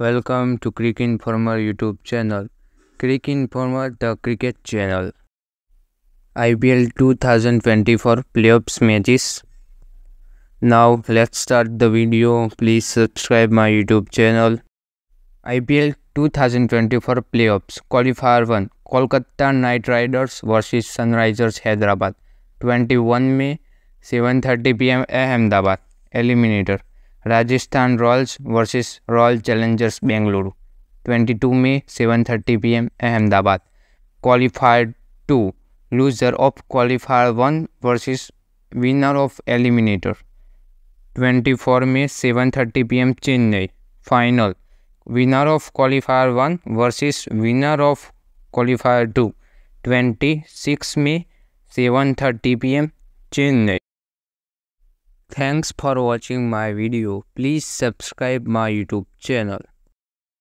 Welcome to Crick Informer YouTube channel Crick in Informer the cricket channel four play playoffs matches now let's start the video please subscribe my YouTube channel I P L two thousand twenty four play playoffs qualifier one Kolkata Knight Riders versus Sunrisers Hyderabad twenty 21 में 7:30 PM Ahmedabad eliminator Rajasthan Royals versus Royal Challengers Bengaluru 22 मई 7:30 PM Ahmedabad qualifier two loser of qualifier one versus winner of eliminator 24 मई 7:30 PM Chennai final winner of qualifier one versus winner of qualifier two 26 मई 7:30 PM Chennai Thanks for watching my video. Please subscribe my YouTube channel.